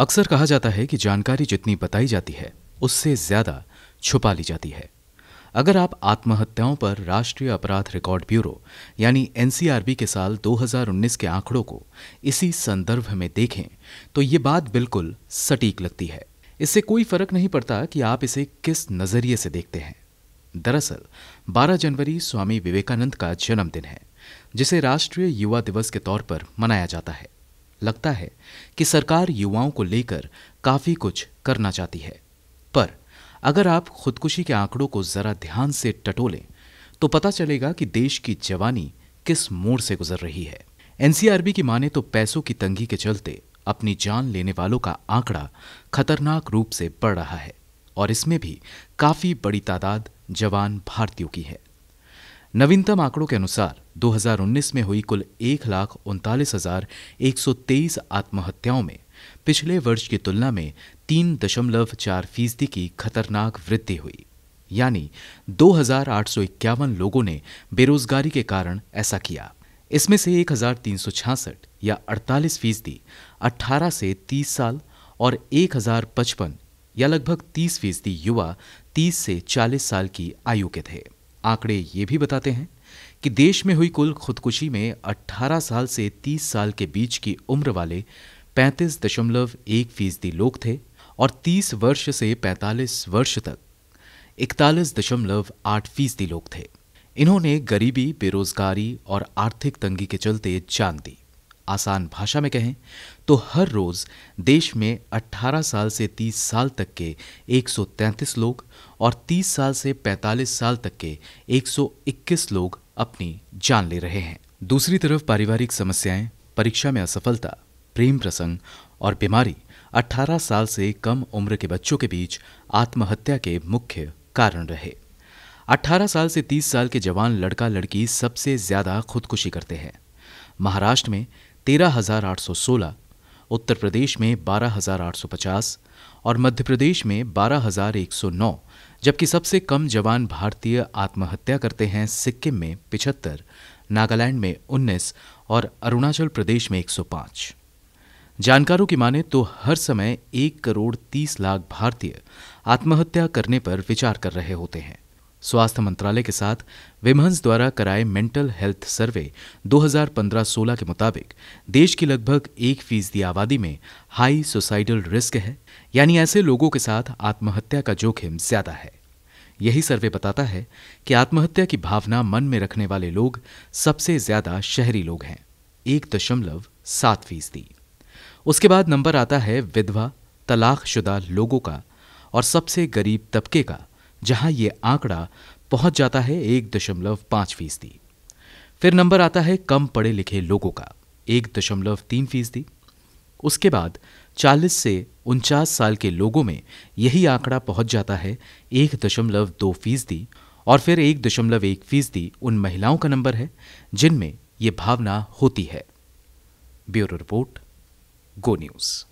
अक्सर कहा जाता है कि जानकारी जितनी बताई जाती है उससे ज्यादा छुपा ली जाती है अगर आप आत्महत्याओं पर राष्ट्रीय अपराध रिकॉर्ड ब्यूरो यानी एनसीआरबी के साल 2019 के आंकड़ों को इसी संदर्भ में देखें तो ये बात बिल्कुल सटीक लगती है इससे कोई फर्क नहीं पड़ता कि आप इसे किस नज़रिए से देखते हैं दरअसल 12 जनवरी स्वामी विवेकानंद का जन्मदिन है जिसे राष्ट्रीय युवा दिवस के तौर पर मनाया जाता है लगता है कि सरकार युवाओं को लेकर काफ़ी कुछ करना चाहती है पर अगर आप खुदकुशी के आंकड़ों को ज़रा ध्यान से टटोलें तो पता चलेगा कि देश की जवानी किस मोड़ से गुजर रही है एनसीआरबी की माने तो पैसों की तंगी के चलते अपनी जान लेने वालों का आंकड़ा खतरनाक रूप से बढ़ रहा है और इसमें भी काफ़ी बड़ी तादाद जवान भारतीयों की है नवीनतम आंकड़ों के अनुसार 2019 में हुई कुल एक लाख उनतालीस हजार एक सौ तेईस आत्महत्याओं में पिछले वर्ष की तुलना में तीन दशमलव चार फीसदी की खतरनाक वृद्धि हुई यानी 2,851 लोगों ने बेरोजगारी के कारण ऐसा किया इसमें से एक या 48 फीसदी 18 से 30 साल और 1,055 या लगभग 30 फीसदी युवा 30 से 40 साल की आयु के थे आंकड़े ये भी बताते हैं कि देश में हुई कुल खुदकुशी में 18 साल से 30 साल के बीच की उम्र वाले पैंतीस दशमलव एक फीसदी लोग थे और 30 वर्ष से 45 वर्ष तक इकतालीस दशमलव आठ फीसदी लोग थे इन्होंने गरीबी बेरोजगारी और आर्थिक तंगी के चलते जान दी आसान भाषा में कहें तो हर रोज़ देश में 18 साल से 30 साल तक के 133 लोग और 30 साल से 45 साल तक के 121 लोग अपनी जान ले रहे हैं दूसरी तरफ पारिवारिक समस्याएं परीक्षा में असफलता प्रेम प्रसंग और बीमारी 18 साल से कम उम्र के बच्चों के बीच आत्महत्या के मुख्य कारण रहे 18 साल से 30 साल के जवान लड़का लड़की सबसे ज़्यादा खुदकुशी करते हैं महाराष्ट्र में 13816, उत्तर प्रदेश में 12850 और मध्य प्रदेश में 12109, जबकि सबसे कम जवान भारतीय आत्महत्या करते हैं सिक्किम में पिछहत्तर नागालैंड में 19 और अरुणाचल प्रदेश में 105। जानकारों की माने तो हर समय एक करोड़ तीस लाख भारतीय आत्महत्या करने पर विचार कर रहे होते हैं स्वास्थ्य मंत्रालय के साथ विमहंस द्वारा कराए मेंटल हेल्थ सर्वे 2015-16 के मुताबिक देश की लगभग एक फीसदी आबादी में हाई सुसाइडल रिस्क है यानी ऐसे लोगों के साथ आत्महत्या का जोखिम ज्यादा है यही सर्वे बताता है कि आत्महत्या की भावना मन में रखने वाले लोग सबसे ज्यादा शहरी लोग हैं एक दशमलव सात फीसदी उसके बाद नंबर आता है विधवा तलाकशुदा लोगों का और सबसे गरीब तबके का जहां ये आंकड़ा पहुंच जाता है एक दशमलव पांच फीसदी फिर नंबर आता है कम पढ़े लिखे लोगों का एक दशमलव तीन फीसदी उसके बाद 40 से उनचास साल के लोगों में यही आंकड़ा पहुंच जाता है एक दशमलव दो फीसदी और फिर एक दशमलव एक फीसदी उन महिलाओं का नंबर है जिनमें ये भावना होती है ब्यूरो रिपोर्ट गो न्यूज़